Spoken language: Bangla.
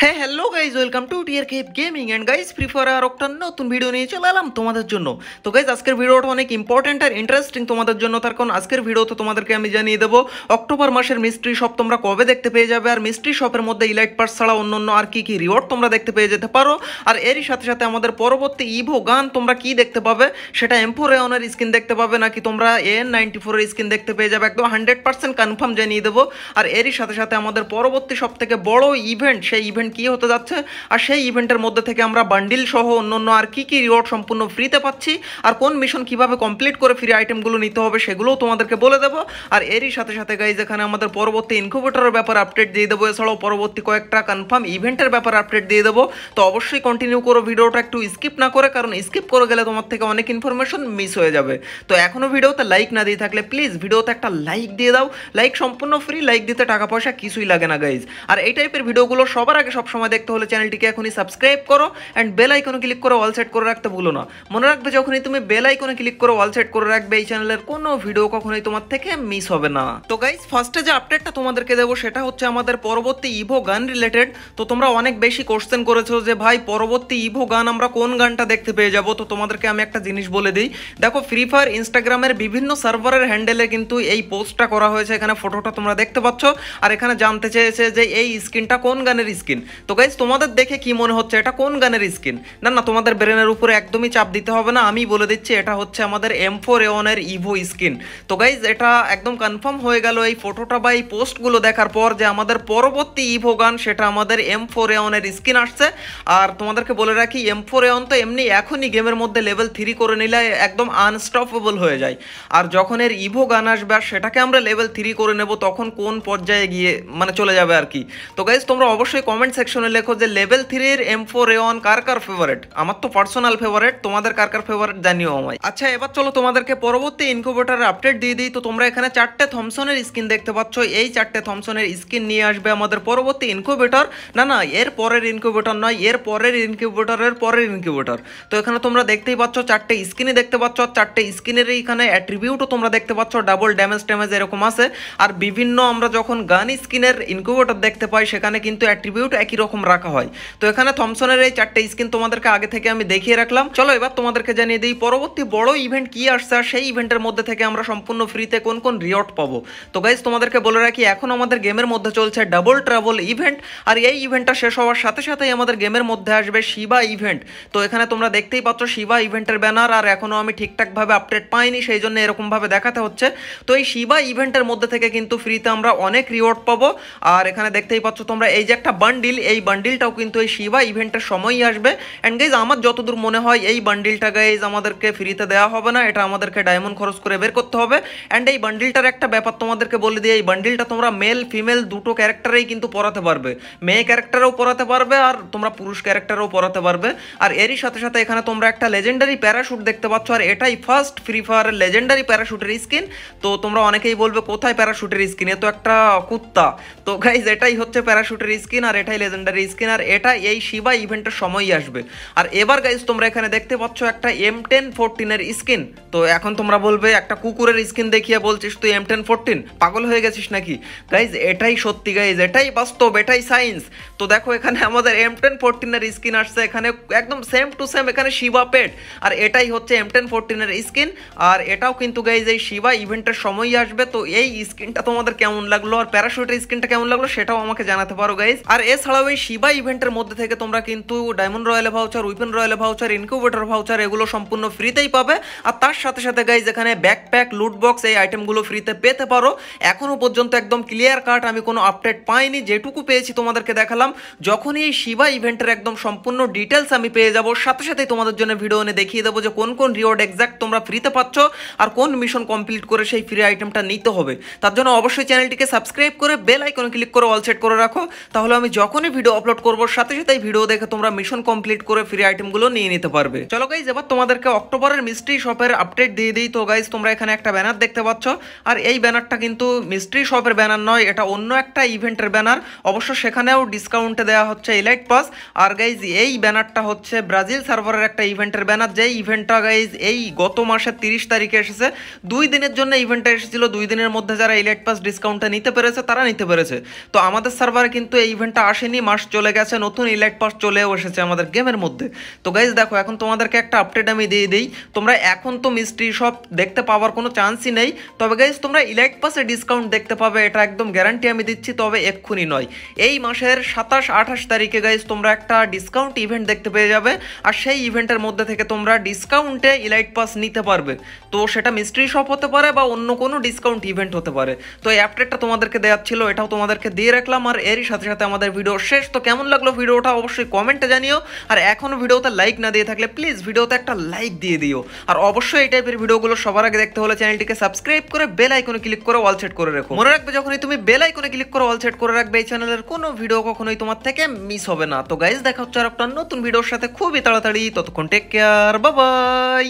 হ্যাঁ hello guys welcome to tear cape gaming and guys free fire আর একটা নতুন ভিডিও নিয়ে চলে এলাম তোমাদের জন্য তো গাইজ আজকের ভিডিওটা অনেক ইম্পর্ট্যান্ট আর ইন্টারেস্টিং তোমাদের জন্য তার কারণ আজকের ভিডিওতে তোমাদেরকে আমি জানিয়ে দেবো অক্টোবর মাসের মিস্ট্রি শপ তোমরা কবে দেখতে পেয়ে যাবে আর মিস্ট্রি শপের মধ্যে ইলাইট পার্স ছাড়া অন্য অন্য আর কী কী রিওয়ার্ড তোমরা দেখতে পেয়ে যেতে পারো আর এরই সাথে সাথে আমাদের পরবর্তী ইভো গান তোমরা কি দেখতে পাবে সেটা এম্পো রেওনের স্ক্রিন দেখতে পাবে নাকি তোমরা এন নাইনটি ফোরের স্ক্রিন দেখতে পেয়ে যাবে একদম হান্ড্রেড পার্সেন্ট কনফার্ম জানিয়ে দেবো আর এরই সাথে সাথে আমাদের পরবর্তী সব থেকে বড় ইভেন্ট সেই ইভেন্ট ইভেন্ট কী হতে যাচ্ছে আর সেই ইভেন্টের মধ্যে থেকে আমরা বান্ডিল সহ অন্য অন্য আর কী কী রিওয়ার্ড সম্পূর্ণ ফ্রিতে পাচ্ছি আর কোন মিশন কিভাবে কমপ্লিট করে ফ্রি আইটেমগুলো নিতে হবে সেগুলোও তোমাদেরকে বলে দেবো আর এরই সাথে সাথে গাইজ এখানে আমাদের পরবর্তী ইনকিউবেটরের ব্যাপারে আপডেট দিয়ে দেবো এছাড়াও পরবর্তী কয়েকটা কনফার্ম ইভেন্টের ব্যাপারে আপডেট দিয়ে দেবো তো অবশ্যই কন্টিনিউ করো ভিডিওটা একটু স্কিপ না করে কারণ স্কিপ করে গেলে তোমার থেকে অনেক ইনফরমেশন মিস হয়ে যাবে তো এখনও ভিডিওতে লাইক না দিয়ে থাকলে প্লিজ ভিডিওতে একটা লাইক দিয়ে দাও লাইক সম্পূর্ণ ফ্রি লাইক দিতে টাকা পয়সা কিছুই লাগে না গাইজ আর এই টাইপের ভিডিওগুলো সবার আগে সবসময় দেখতে হলে চ্যানেলটিকে এখনই সাবস্ক্রাইব করো অ্যান্ড বেল আইকনে ক্লিক করে অল সেট করে রাখতে ভুলো না মনে রাখবে যখনই তুমি বেল আইকনে ক্লিক করে অল সেট করে রাখবে এই চ্যানেলের কোনো ভিডিও কখনোই তোমার থেকে মিস হবে না তো গাইজ ফার্স্টে যে আপডেটটা তোমাদেরকে দেবো সেটা হচ্ছে আমাদের পরবর্তী ইভো গান রিলেটেড তো তোমরা অনেক বেশি কোশ্চেন করেছো যে ভাই পরবর্তী ইভো গান আমরা কোন গানটা দেখতে পেয়ে যাব তো তোমাদেরকে আমি একটা জিনিস বলে দিই দেখো ফ্রি ফায়ার ইনস্টাগ্রামের বিভিন্ন সার্ভারের হ্যান্ডেলে কিন্তু এই পোস্টটা করা হয়েছে এখানে ফটোটা তোমরা দেখতে পাচ্ছ আর এখানে জানতে চেয়েছে যে এই স্ক্রিনটা কোন গানের স্ক্রিন তো গাইজ তোমাদের দেখে কি মনে হচ্ছে এটা কোন গানের স্কিন না না তোমাদের ব্রেনের উপরে একদমই চাপ দিতে হবে না আমি বলে দিচ্ছি এটা হচ্ছে আমাদের এম ফোর এওয়ানের ইভো স্কিন তো গাইজ এটা একদম কনফার্ম হয়ে গেল এই ফটোটা বা এই পোস্টগুলো দেখার পর যে আমাদের পরবর্তী ইভো গান সেটা আমাদের এম ফোর এওয়ানের স্কিন আসছে আর তোমাদেরকে বলে রাখি এম ফোর এওয়ান তো এমনি এখনই গেমের মধ্যে লেভেল থ্রি করে নিলে একদম আনস্টপেবল হয়ে যায় আর যখন এর ইভো গান আসবে আর সেটাকে আমরা লেভেল থ্রি করে নেব তখন কোন পর্যায়ে গিয়ে মানে চলে যাবে আর কি তো গাইজ তোমরা অবশ্যই কমেন্টস সেকশনে লেখো যে লেভেল থ্রির এম ফোর এন কার কার ফেভারেট আমার তো পার্সোনাল ফেভারেট তোমাদের কার কার ফেভারেট জানিও আমায় আচ্ছা এবার চলো তোমাদেরকে পরবর্তী ইনকুবেটারের আপডেট দিয়ে দিই তো তোমরা এখানে চারটে থমসনের স্কিন দেখতে পাচ্ছ এই চারটে থমসনের স্কিন নিয়ে আসবে আমাদের পরবর্তী ইনকুবেটর না না এর পরের ইনকুবেটর নয় এর পরের ইনকিউবেটরের পরের ইনকিউবেটর তো এখানে তোমরা দেখতেই পাচ্ছ চারটে স্কিনে দেখতে পাচ্ছ চারটে স্কিনের এখানে অ্যাট্রিবিউটও তোমরা দেখতে পাচ্ছ ডাবল ড্যামেজ ট্যামেজ এরকম আছে আর বিভিন্ন আমরা যখন গান স্কিনের ইনকিউবেটর দেখতে পাই সেখানে কিন্তু অ্যাট্রিবিউট একই রকম রাখা হয় তো এখানে থমসনের এই চারটে স্কিন তোমাদেরকে আগে থেকে আমি দেখিয়ে রাখলাম চলো এবার তোমাদেরকে জানিয়ে দিই পরবর্তী বড় ইভেন্ট কি আসছে আর সেই ইভেন্টের মধ্যে থেকে আমরা সম্পূর্ণ ফ্রিতে কোন কোন রিওয়ার্ড পাবো তো গাইজ তোমাদেরকে বলে রাখি এখন আমাদের গেমের মধ্যে চলছে ডাবল ট্রাভেল ইভেন্ট আর এই ইভেন্টটা শেষ হওয়ার সাথে সাথেই আমাদের গেমের মধ্যে আসবে শিবা ইভেন্ট তো এখানে তোমরা দেখতেই পাচ্ছ শিবা ইভেন্টের ব্যানার আর এখনও আমি ঠিকঠাকভাবে আপডেট পাইনি সেই জন্য এরকমভাবে দেখাতে হচ্ছে তো এই শিবা ইভেন্টের মধ্যে থেকে কিন্তু ফ্রিতে আমরা অনেক রিওয়ার্ড পাবো আর এখানে দেখতেই পাচ্ছ তোমরা এই যে একটা বান্ডিল বান্ডিল এই বান্ডিলটাও কিন্তু এই শিবা ইভেন্টের সময়ই আসবে অ্যান্ড গাইজ আমার যতদূর মনে হয় এই বান্ডিলটা গাইজ আমাদেরকে ফ্রিতে দেওয়া হবে না এটা আমাদেরকে ডায়মন্ড খরচ করে বের করতে হবে অ্যান্ড এই বান্ডিলটার একটা ব্যাপার তোমাদেরকে বলে দিই এই বান্ডিলটা তোমরা মেল ফিমেল দুটো ক্যারেক্টারেই কিন্তু পড়াতে পারবে মেয়ে ক্যারেক্টারও পড়াতে পারবে আর তোমরা পুরুষ ক্যারেক্টারও পড়াতে পারবে আর এরই সাথে সাথে এখানে তোমরা একটা লেজেন্ডারি প্যারাশুট দেখতে পাচ্ছ আর এটাই ফার্স্ট ফ্রি ফায়ারের লেজেন্ডারি প্যারাশুটের স্কিন তো তোমরা অনেকেই বলবে কোথায় প্যারাশুটের স্কিন এ তো একটা কুত্তা তো গাইজ এটাই হচ্ছে প্যারাশুটের স্কিন আর এটাই লেজেন্ডারি স্কিন আর এটা এই শিবা ইভেন্টের সময়ই আসবে আর এবার গাইজ তোমরা এখানে দেখতে পাচ্ছ একটা এম টেন ফোরটিনের স্কিন তো এখন তোমরা বলবে একটা কুকুরের স্কিন দেখিয়ে বলছিস তুই এম টেন ফোরটিন পাগল হয়ে গেছিস নাকি গাইজ এটাই সত্যি গাইজ এটাই বাস্তব এটাই সায়েন্স তো দেখো এখানে আমাদের এম টেন ফোরটিনের স্কিন আসছে এখানে একদম সেম টু সেম এখানে শিবা পেট আর এটাই হচ্ছে এম টেন ফোরটিনের স্কিন আর এটাও কিন্তু গাইজ এই শিবা ইভেন্টের সময়ই আসবে তো এই স্কিনটা তোমাদের কেমন লাগলো আর প্যারাশুটের স্কিনটা কেমন লাগলো সেটাও আমাকে জানাতে পারো গাইজ আর এস এছাড়াও এই শিবা ইভেন্টের মধ্যে থেকে তোমরা কিন্তু diamond royale voucher weapon royale voucher incubator voucher এগুলো সম্পূর্ণ ফ্রিতেই পাবে আর তার সাথে সাথে গাইজ এখানে ব্যাকপ্যাক লুটবক্স এই আইটেমগুলো ফ্রিতে পেতে পারো এখনও পর্যন্ত একদম ক্লিয়ার কাট আমি কোনো আপডেট পাইনি যেটুকু পেয়েছি তোমাদেরকে দেখালাম যখনই এই শিবা ইভেন্টের একদম সম্পূর্ণ ডিটেলস আমি পেয়ে যাবো সাথে সাথেই তোমাদের জন্য ভিডিও এনে দেখিয়ে দেবো যে কোন কোন রিওয়ার্ড এক্স্যাক্ট তোমরা ফ্রিতে পাচ্ছ আর কোন মিশন কমপ্লিট করে সেই ফ্রি আইটেমটা নিতে হবে তার জন্য অবশ্যই চ্যানেলটিকে সাবস্ক্রাইব করে বেল আইকনে ক্লিক করে অল সেট করে রাখো তাহলে আমি যখন যখনই ভিডিও আপলোড করবো সাথে সাথে ভিডিও দেখে তোমরা মিশন কমপ্লিট করে ফ্রি আইটেমগুলো নিয়ে নিতে পারবে চলো গাইজ এবার তোমাদেরকে অক্টোবরের মিস্ট্রি শপের আপডেট দিয়ে দিই তো গাইজ তোমরা এখানে একটা ব্যানার দেখতে পাচ্ছ আর এই ব্যানারটা কিন্তু মিস্ট্রি শপের ব্যানার নয় এটা অন্য একটা ইভেন্টের ব্যানার অবশ্য সেখানেও ডিসকাউন্টে দেওয়া হচ্ছে এলাইট পাস আর গাইজ এই ব্যানারটা হচ্ছে ব্রাজিল সার্ভারের একটা ইভেন্টের ব্যানার যে ইভেন্টটা গাইজ এই গত মাসের তিরিশ তারিখে এসেছে দুই দিনের জন্য ইভেন্টটা এসেছিল দুই দিনের মধ্যে যারা এলাইট পাস ডিসকাউন্টটা নিতে পেরেছে তারা নিতে পেরেছে তো আমাদের সার্ভারে কিন্তু এই ইভেন্টটা আসে আসেনি মাস চলে গেছে নতুন ইলাইট পাস চলেও এসেছে আমাদের গেমের মধ্যে তো গাইজ দেখো এখন তোমাদেরকে একটা আপডেট আমি দিয়ে দিই তোমরা এখন তো মিস্ট্রি সব দেখতে পাওয়ার কোনো চান্সই নেই তবে গাইজ তোমরা ইলাইট পাসে ডিসকাউন্ট দেখতে পাবে এটা একদম গ্যারান্টি আমি দিচ্ছি তবে এক্ষুনি নয় এই মাসের সাতাশ আঠাশ তারিখে গাইজ তোমরা একটা ডিসকাউন্ট ইভেন্ট দেখতে পেয়ে যাবে আর সেই ইভেন্টের মধ্যে থেকে তোমরা ডিসকাউন্টে ইলাইট পাস নিতে পারবে তো সেটা মিস্ট্রি শপ হতে পারে বা অন্য কোনো ডিসকাউন্ট ইভেন্ট হতে পারে তো এই আপডেটটা তোমাদেরকে দেওয়া ছিল এটাও তোমাদেরকে দিয়ে রাখলাম আর এরই সাথে সাথে আমাদের ভিডিও শেষ তো কেমন লাগলো ভিডিওটা অবশ্যই কমেন্টে জানিও আর এখনও ভিডিওতে লাইক না দিয়ে থাকলে প্লিজ ভিডিওতে একটা লাইক দিয়ে দিও আর অবশ্যই এই টাইপের ভিডিওগুলো সবার আগে দেখতে হলে চ্যানেলটিকে সাবস্ক্রাইব করে বেল আইকনে ক্লিক করে অল সেট করে রেখো মনে রাখবে যখনই তুমি বেল আইকনে ক্লিক করে অল সেট করে রাখবে এই চ্যানেলের কোনো ভিডিও কখনোই তোমার থেকে মিস হবে না তো গাইজ দেখা হচ্ছে আর একটা নতুন ভিডিওর সাথে খুবই তাড়াতাড়ি ততক্ষণ টেক কেয়ার বাবাই